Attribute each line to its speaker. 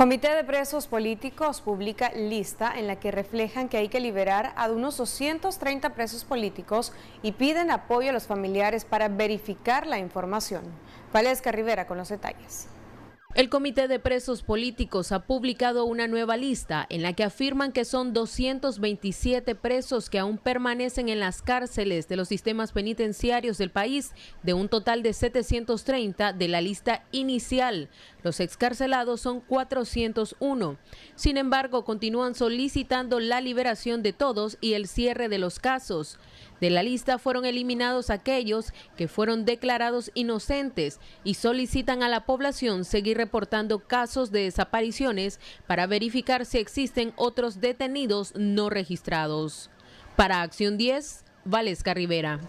Speaker 1: Comité de Presos Políticos publica lista en la que reflejan que hay que liberar a unos 230 presos políticos y piden apoyo a los familiares para verificar la información. Valesca Rivera con los detalles. El Comité de Presos
Speaker 2: Políticos ha publicado una nueva lista en la que afirman que son 227 presos que aún permanecen en las cárceles de los sistemas penitenciarios del país, de un total de 730 de la lista inicial. Los excarcelados son 401. Sin embargo, continúan solicitando la liberación de todos y el cierre de los casos. De la lista fueron eliminados aquellos que fueron declarados inocentes y solicitan a la población seguir reportando casos de desapariciones para verificar si existen otros detenidos no registrados. Para Acción 10, Valesca Rivera.